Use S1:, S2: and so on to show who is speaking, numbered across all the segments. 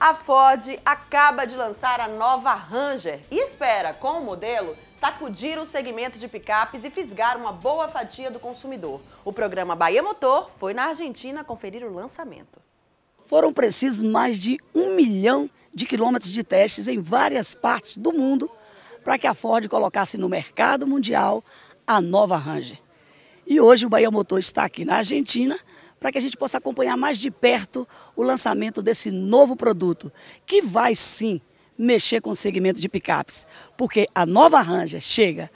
S1: A Ford acaba de lançar a nova Ranger e espera, com o modelo, sacudir o segmento de picapes e fisgar uma boa fatia do consumidor. O programa Bahia Motor foi na Argentina conferir o lançamento. Foram precisos mais de um milhão de quilômetros de testes em várias partes do mundo para que a Ford colocasse no mercado mundial a nova Ranger. E hoje o Bahia Motor está aqui na Argentina para que a gente possa acompanhar mais de perto o lançamento desse novo produto, que vai sim mexer com o segmento de picapes, porque a nova Ranger chega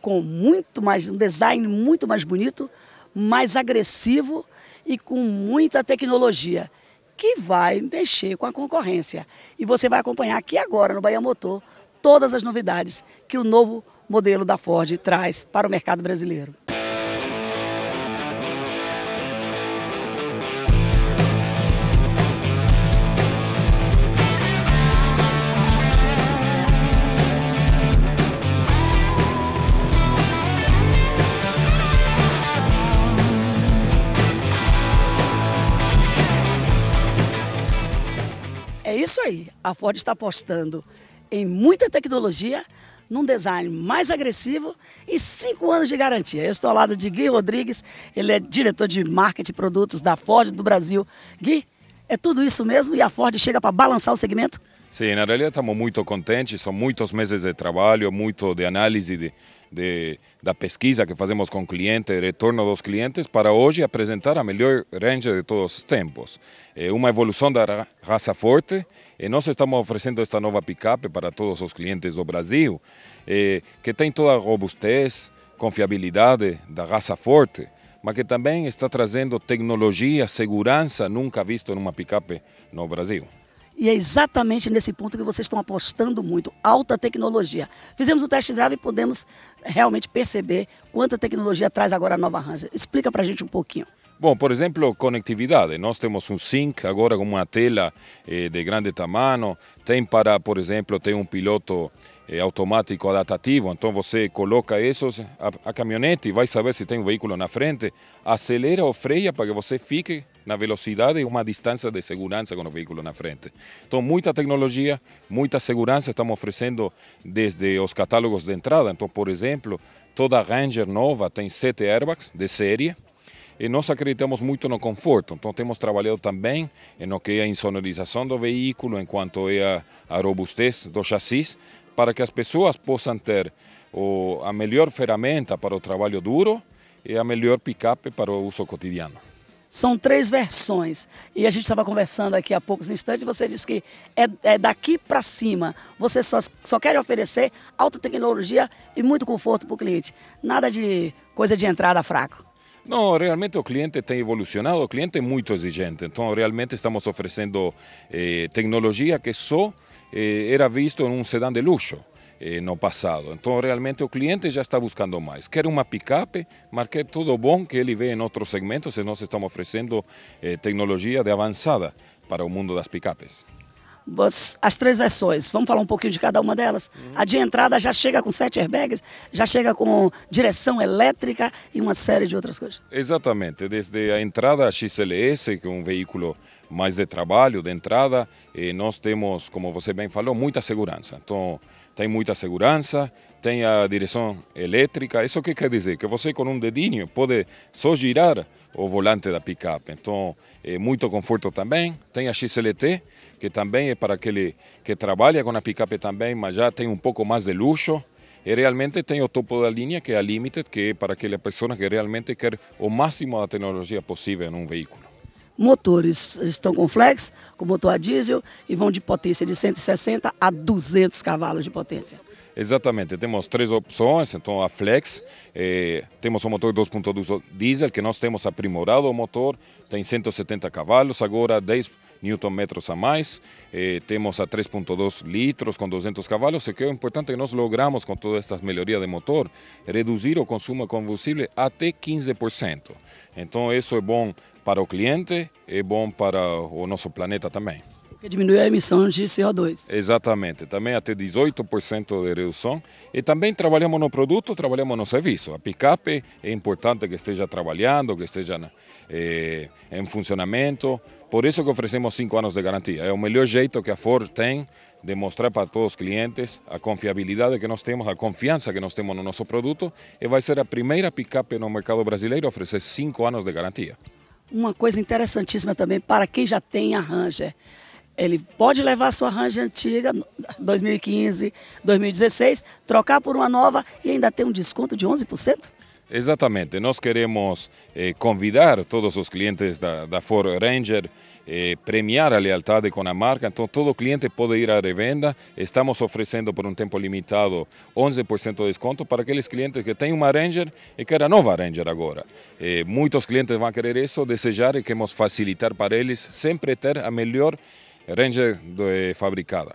S1: com muito mais um design muito mais bonito, mais agressivo e com muita tecnologia que vai mexer com a concorrência. E você vai acompanhar aqui agora no Bahia Motor todas as novidades que o novo modelo da Ford traz para o mercado brasileiro. É isso aí. A Ford está apostando em muita tecnologia, num design mais agressivo e cinco anos de garantia. Eu estou ao lado de Gui Rodrigues, ele é diretor de marketing e produtos da Ford do Brasil. Gui, é tudo isso mesmo e a Ford chega para balançar o segmento?
S2: Sim, na realidade estamos muito contentes, são muitos meses de trabalho, muito de análise de, de, da pesquisa que fazemos com o cliente, retorno dos clientes, para hoje apresentar a melhor Ranger de todos os tempos. É eh, uma evolução da raça forte e eh, nós estamos oferecendo esta nova picape para todos os clientes do Brasil, é, que tem toda a robustez, confiabilidade da raça forte mas que também está trazendo tecnologia, segurança nunca visto numa picape no Brasil.
S1: E é exatamente nesse ponto que vocês estão apostando muito, alta tecnologia. Fizemos o test drive e podemos realmente perceber quanta tecnologia traz agora a nova Ranger. Explica para a gente um
S2: pouquinho. Bom, por exemplo, conectividade. Nós temos um SYNC agora com uma tela eh, de grande tamanho. Tem para, por exemplo, tem um piloto eh, automático adaptativo. Então você coloca isso, a, a caminhonete vai saber se tem um veículo na frente, acelera ou freia para que você fique na velocidade e uma distância de segurança com o veículo na frente. Então, muita tecnologia, muita segurança estamos oferecendo desde os catálogos de entrada. Então, por exemplo, toda Ranger nova tem sete airbags de série e nós acreditamos muito no conforto, então temos trabalhado também no que é a insonorização do veículo, enquanto é a, a robustez do chassis, para que as pessoas possam ter o, a melhor ferramenta para o trabalho duro e a melhor picape para o uso cotidiano.
S1: São três versões. E a gente estava conversando aqui há poucos instantes você disse que é, é daqui para cima. Você só, só quer oferecer alta tecnologia e muito conforto para o cliente. Nada de coisa de entrada fraco.
S2: Não, realmente o cliente tem evolucionado, o cliente é muito exigente. Então, realmente estamos oferecendo eh, tecnologia que só eh, era visto em um sedã de luxo eh, no passado. Então, realmente o cliente já está buscando mais. Quer uma picape, marque tudo bom que ele vê em outros segmentos e nós estamos oferecendo eh, tecnologia de avançada para o mundo das picapes
S1: as três versões. Vamos falar um pouquinho de cada uma delas. Uhum. A de entrada já chega com sete airbags, já chega com direção elétrica e uma série de outras coisas.
S2: Exatamente. Desde a entrada a XLS, que é um veículo mais de trabalho, de entrada, nós temos, como você bem falou, muita segurança. Então, tem muita segurança, tem a direção elétrica. Isso que quer dizer? Que você com um dedinho pode só girar o volante da picape. Então, é muito conforto também. Tem a XLT, que também é para aquele que trabalha com a picape também, mas já tem um pouco mais de luxo. E realmente tem o topo da linha, que é a Limited, que é para aquela pessoa que realmente quer o máximo da tecnologia possível em um veículo.
S1: Motores estão com flex, com motor a diesel e vão de potência de 160 a 200 cavalos de potência.
S2: Exatamente, temos três opções, então a Flex, eh, temos o motor 2.2 diesel, que nós temos aprimorado o motor, tem 170 cavalos, agora 10 Nm a mais, eh, temos a 3.2 litros com 200 cavalos, e que é importante que nós logramos com todas estas melhorias de motor, reduzir o consumo de combustível até 15%. Então isso é bom para o cliente, é bom para o nosso planeta também.
S1: Porque diminui a emissão
S2: de CO2. Exatamente, também até 18% de redução. E também trabalhamos no produto, trabalhamos no serviço. A picape é importante que esteja trabalhando, que esteja eh, em funcionamento. Por isso que oferecemos 5 anos de garantia. É o melhor jeito que a Ford tem de mostrar para todos os clientes a confiabilidade que nós temos, a confiança que nós temos no nosso produto. E vai ser a primeira picape no mercado brasileiro a oferecer 5 anos de garantia.
S1: Uma coisa interessantíssima também para quem já tem a Ranger ele pode levar a sua Ranger antiga, 2015, 2016, trocar por uma nova e ainda ter um desconto de 11%?
S2: Exatamente, nós queremos eh, convidar todos os clientes da, da Ford Ranger, eh, premiar a lealtade com a marca, então todo cliente pode ir à revenda, estamos oferecendo por um tempo limitado 11% de desconto para aqueles clientes que têm uma Ranger e querem a nova Ranger agora. Eh, muitos clientes vão querer isso, desejar e queremos facilitar para eles sempre ter a melhor Ranger é fabricada.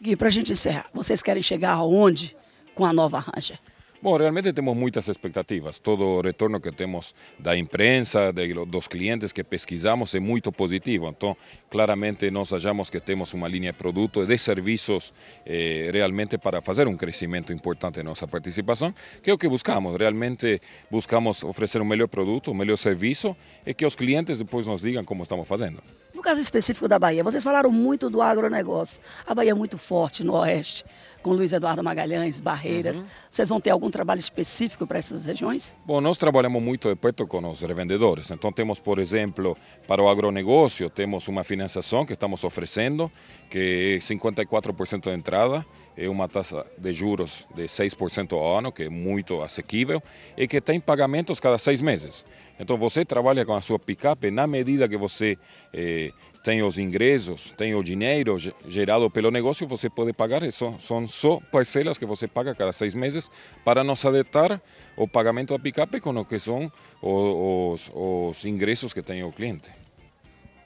S1: Gui, para a gente encerrar, vocês querem chegar aonde com a nova Ranger?
S2: Bom, realmente temos muitas expectativas. Todo o retorno que temos da imprensa, de, dos clientes que pesquisamos é muito positivo. Então, claramente nós achamos que temos uma linha de produto e de serviços eh, realmente para fazer um crescimento importante em nossa participação, que é o que buscamos. Realmente buscamos oferecer um melhor produto, um melhor serviço e que os clientes depois nos digam como estamos fazendo.
S1: No caso específico da Bahia, vocês falaram muito do agronegócio. A Bahia é muito forte no Oeste com Luiz Eduardo Magalhães, Barreiras. Uhum. Vocês vão ter algum trabalho específico para essas regiões?
S2: Bom, nós trabalhamos muito de perto com os revendedores. Então temos, por exemplo, para o agronegócio, temos uma financiação que estamos oferecendo, que é 54% de entrada, é uma taxa de juros de 6% ao ano, que é muito assequível, e que tem pagamentos cada seis meses. Então você trabalha com a sua picape na medida que você eh, tem os ingressos, tem o dinheiro gerado pelo negócio, você pode pagar, são, são só parcelas que você paga cada seis meses para nos adotar o pagamento da picape com o que são os, os ingressos que tem o cliente.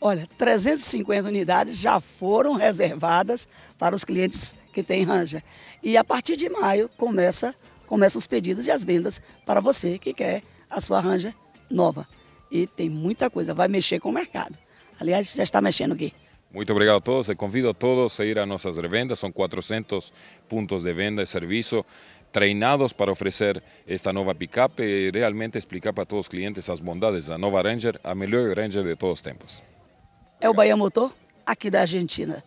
S1: Olha, 350 unidades já foram reservadas para os clientes que têm Ranja. E a partir de maio começa, começam os pedidos e as vendas para você que quer a sua Ranja nova. E tem muita coisa, vai mexer com o mercado. Aliás, já está mexendo aqui.
S2: Muito obrigado a todos. Eu convido a todos a ir a nossas revendas. São 400 pontos de venda e serviço treinados para oferecer esta nova picape e realmente explicar para todos os clientes as bondades da nova Ranger, a melhor Ranger de todos os tempos. Obrigado.
S1: É o Bahia Motor, aqui da Argentina.